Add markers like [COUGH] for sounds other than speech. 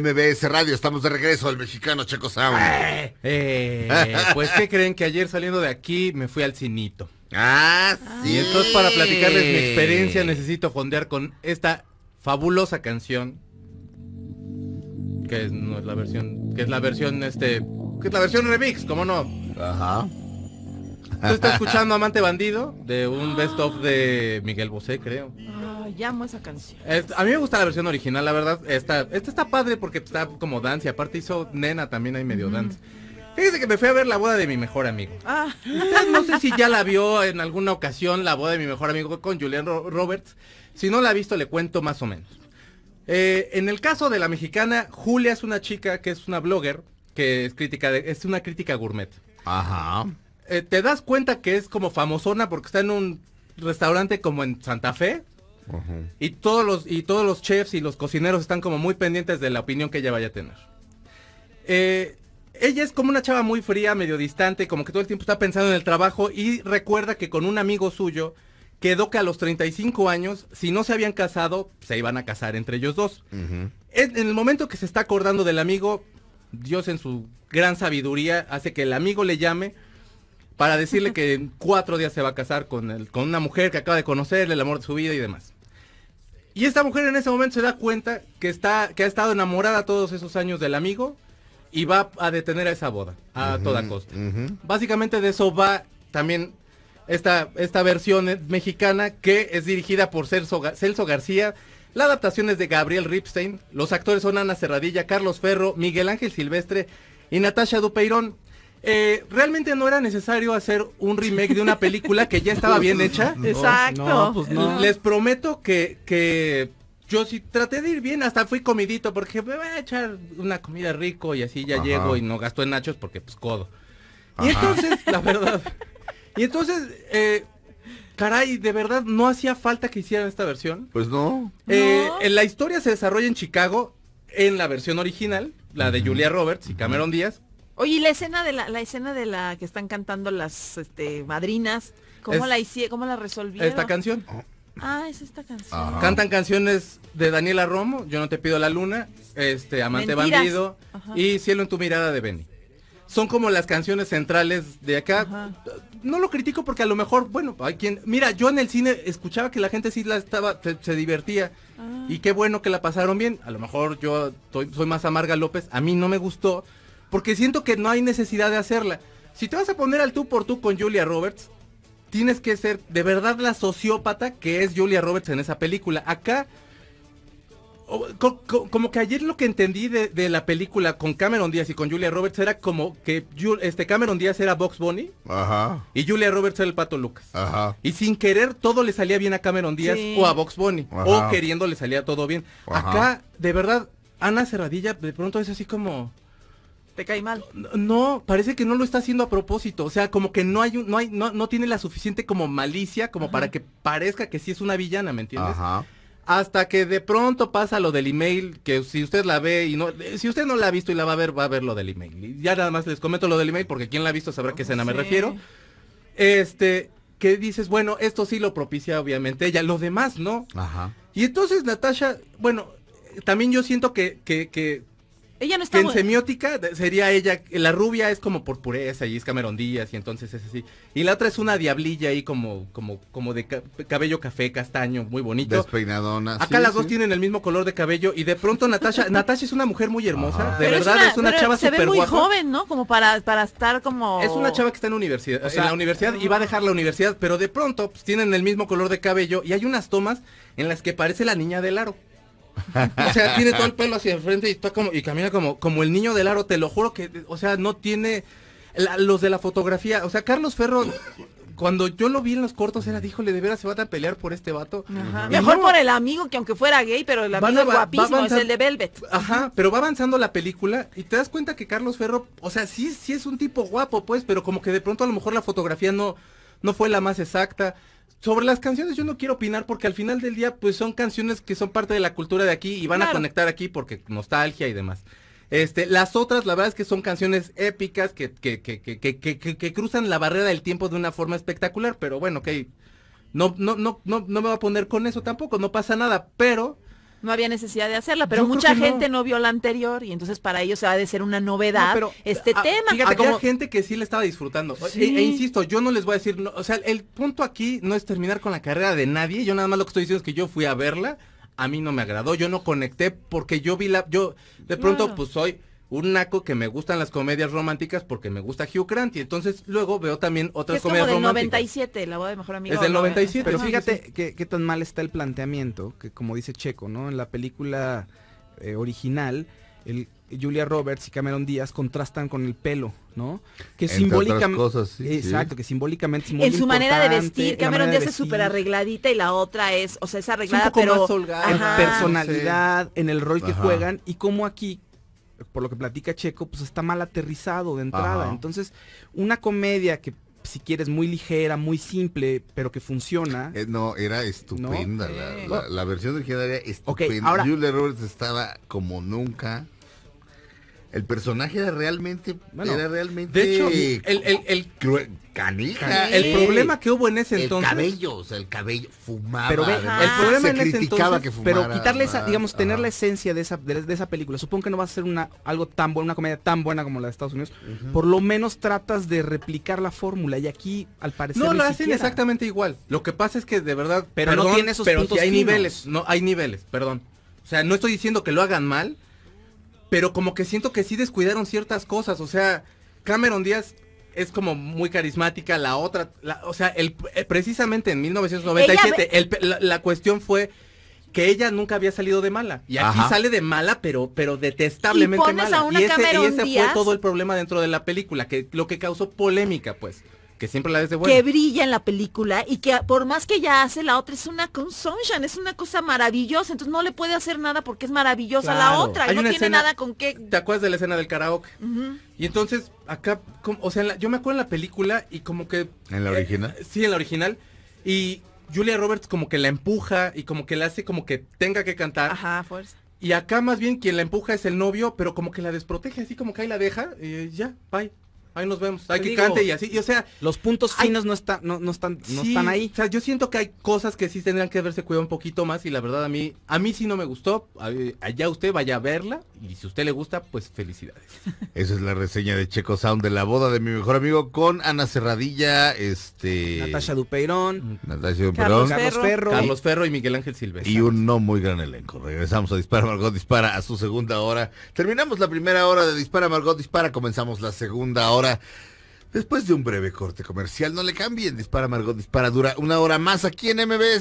MBS Radio, estamos de regreso al mexicano Checo Sound. Eh, eh, pues, ¿qué creen que ayer saliendo de aquí me fui al cinito? Ah, sí. Y entonces para platicarles mi experiencia necesito fondear con esta fabulosa canción. Que es, no es la versión, que es la versión este, que es la versión remix, ¿cómo no? Ajá. estás escuchando Amante Bandido de un best of de Miguel Bosé, creo. Llamo esa canción. a mí me gusta la versión original, la verdad. Esta, está padre porque está como dance y aparte hizo nena también hay medio dance. Fíjese que me fui a ver la boda de mi mejor amigo. Ah. no sé si ya la vio en alguna ocasión, la boda de mi mejor amigo con Julian Roberts. Si no la ha visto, le cuento más o menos. Eh, en el caso de la mexicana, Julia es una chica que es una blogger, que es crítica de, es una crítica gourmet. Ajá. Eh, te das cuenta que es como famosona porque está en un restaurante como en Santa Fe, y todos los y todos los chefs y los cocineros están como muy pendientes de la opinión que ella vaya a tener. Eh, ella es como una chava muy fría, medio distante, como que todo el tiempo está pensando en el trabajo y recuerda que con un amigo suyo quedó que a los 35 años, si no se habían casado, se iban a casar entre ellos dos. en el momento que se está acordando del amigo, Dios en su gran sabiduría hace que el amigo le llame para decirle que en cuatro días se va a casar con, el, con una mujer que acaba de conocer, el amor de su vida y demás. Y esta mujer en ese momento se da cuenta que, está, que ha estado enamorada todos esos años del amigo y va a detener a esa boda a toda costa. Básicamente de eso va también esta, esta versión mexicana que es dirigida por Celso, Celso García. La adaptación es de Gabriel Ripstein. Los actores son Ana Cerradilla, Carlos Ferro, Miguel Ángel Silvestre y Natasha Dupeirón. Eh, realmente no era necesario hacer un remake de una película que ya estaba bien hecha. [LAUGHS] Exacto. Pues les prometo que, que yo sí traté de ir bien, hasta fui comidito porque me voy a echar una comida rico y así ya llego y no gasto en nachos porque pues codo. Y entonces, la [LAUGHS] verdad, y entonces, eh, caray, de verdad no hacía falta que hicieran esta versión. Pues eh, no. En la historia se desarrolla en Chicago, en la versión original, la de Julia Roberts y Cameron Díaz. Oye, la escena de la, la escena de la que están cantando las este, madrinas, ¿cómo la hice, cómo la resolvieron? Esta canción. Ah, es esta canción. Cantan canciones de Daniela Romo, Yo no te pido la luna, este Amante bandido y Cielo en tu mirada de Benny. Son como las canciones centrales de acá. No lo critico porque a lo mejor, bueno, hay quien, mira, yo en el cine escuchaba que la gente sí la estaba se, divertía ah. y qué bueno que la pasaron bien. A lo mejor yo soy más amarga López, a mí no me gustó, porque siento que no hay necesidad de hacerla. Si te vas a poner al tú por tú con Julia Roberts, tienes que ser de verdad la sociópata que es Julia Roberts en esa película. Acá, como que ayer lo que entendí de, la película con Cameron Díaz y con Julia Roberts era como que este Cameron Díaz era Box Bunny y Julia Roberts era el Pato Lucas. Y sin querer todo le salía bien a Cameron Díaz o a Box Bunny o queriendo le salía todo bien. Acá, de verdad, Ana Cerradilla de pronto es así como... ¿Te cae mal? No, parece que no lo está haciendo a propósito. O sea, como que no hay, no, hay no, no tiene la suficiente como malicia como para que parezca que sí es una villana, ¿me entiendes? Ajá. Hasta que de pronto pasa lo del email, que si usted la ve y no, eh, si usted no la ha visto y la va a ver, va a ver lo del email. Y ya nada más les comento lo del email porque quien la ha visto sabrá a qué oh, escena me refiero. Este, que dices, bueno, esto sí lo propicia obviamente ella, lo demás no. Ajá. Y entonces Natasha, bueno, también yo siento que, que que en semiótica sería ella, la rubia es como por pureza y es Cameron y entonces es así. Y la otra es una diablilla ahí como como como de cabello café castaño, muy bonito. Despeinadona. Acá las dos tienen el mismo color de cabello y de pronto Natasha [LAUGHS] Natasha es una mujer muy hermosa, de verdad es una, chava una pero chava se ve muy joven, ¿no? Como para para estar como Es una chava que está en universidad, o sea, en la universidad y va a ah. dejar la universidad, pero de pronto pues, tienen el mismo color de cabello y hay unas tomas en las que parece la niña del aro. [LAUGHS] O sea, tiene todo el pelo hacia enfrente y está como y camina como como el niño del aro, te lo juro que o sea, no tiene los de la fotografía, o sea, Carlos Ferro cuando yo lo vi en los cortos era, díjole, de veras se va a pelear por este vato. Mejor por el amigo, que aunque fuera gay, pero el amigo guapísimo, es el de Velvet. Ajá, pero va avanzando la película y te das cuenta que Carlos Ferro, o sea, sí, sí es un tipo guapo, pues, pero como que de pronto a lo mejor la fotografía no, no fue la más exacta sobre las canciones yo no quiero opinar porque al final del día pues son canciones que son parte de la cultura de aquí y van a conectar aquí porque nostalgia y demás. Este, las otras, la verdad es que son canciones épicas que, que, que, que cruzan la barrera del tiempo de una forma espectacular, pero bueno, ok. No, no, no, no, no me voy a poner con eso tampoco, no pasa nada, pero no había necesidad de hacerla, pero mucha gente no. vio la anterior y entonces para ellos se ha de ser una novedad este ah, tema. Fíjate, como... gente que sí le estaba disfrutando. E, e, insisto, yo no les voy a decir, o sea, el punto aquí no es terminar con la carrera de nadie, yo nada más lo que estoy diciendo es que yo fui a verla, a mí no me agradó, yo no conecté porque yo vi la, yo de pronto pues soy un naco que me gustan las comedias románticas porque me gusta Hugh Grant y entonces luego veo también otras es comedias como del 97, la boda de mejor amigo. Es del 97. Pero fíjate qué, tan mal está el planteamiento, que como dice Checo, ¿no? En la película eh, original, el Julia Roberts y Cameron Díaz contrastan con el pelo, ¿no? Que simbólicamente. exacto, que simbólicamente es muy En su manera de vestir, Cameron Díaz es súper arregladita y la otra es, o sea, es arreglada, pero. En personalidad, en el rol que juegan y como aquí por lo que platica Checo, pues está mal aterrizado de entrada. Entonces, una comedia que si quieres, muy ligera, muy simple, pero que funciona. Eh, no, era estupenda. La, eh. versión originaria estupenda. Julia Roberts estaba como nunca. El personaje era realmente. era realmente. De hecho, el, el, el, canija. ¿eh? el problema que hubo en ese entonces. El cabello, o sea, el cabello fumaba. Pero ve, el problema en ese entonces. pero quitarle esa, digamos, tener la esencia de esa, de, esa película. Supongo que no va a ser una, algo tan buena, una comedia tan buena como la de Estados Unidos. Por lo menos tratas de replicar la fórmula. Y aquí, al parecer. No, lo hacen exactamente igual. Lo que pasa es que de verdad. Pero no tiene esos pero puntos hay niveles. No, hay niveles, perdón. O sea, no estoy diciendo que lo hagan mal pero como que siento que sí descuidaron ciertas cosas, o sea, Cameron Díaz es como muy carismática, la otra, o sea, el, eh, precisamente en 1997 la, cuestión fue que ella nunca había salido de mala y aquí sale de mala pero pero detestablemente mala y, ese, fue todo el problema dentro de la película que lo que causó polémica pues que siempre la ves de buena. Que brilla en la película y que por más que ya hace, la otra es una con es una cosa maravillosa. Entonces no le puede hacer nada porque es maravillosa la otra. no tiene nada con qué. ¿Te acuerdas de la escena del karaoke? Y entonces, acá, o sea, yo me acuerdo en la película y como que. ¿En la eh, original? sí, en la original. Y Julia Roberts como que la empuja y como que la hace como que tenga que cantar. Ajá, fuerza. Y acá más bien quien la empuja es el novio, pero como que la desprotege, así como que ahí la deja, y ya, bye ahí nos vemos. Hay que cante y así. o sea, los puntos finos no, están, no, están, no están ahí. O sea, yo siento que hay cosas que sí tendrían que haberse cuidado un poquito más y la verdad a mí, a mí sí no me gustó. Allá usted vaya a verla y si usted le gusta, pues felicidades. [LAUGHS] Esa es la reseña de Checo Sound de la boda de mi mejor amigo con Ana Cerradilla, este... Natasha Dupeirón. Natasha Dupeirón. Carlos, Ferro. Carlos Ferro y Miguel Ángel Silvestre. Y un no muy gran elenco. Regresamos a Dispara Margot Dispara a su segunda hora. Terminamos la primera hora de Dispara Margot Dispara, comenzamos la segunda hora Después de un breve corte comercial, no le cambien. Dispara Margot, dispara dura una hora más aquí en MBS.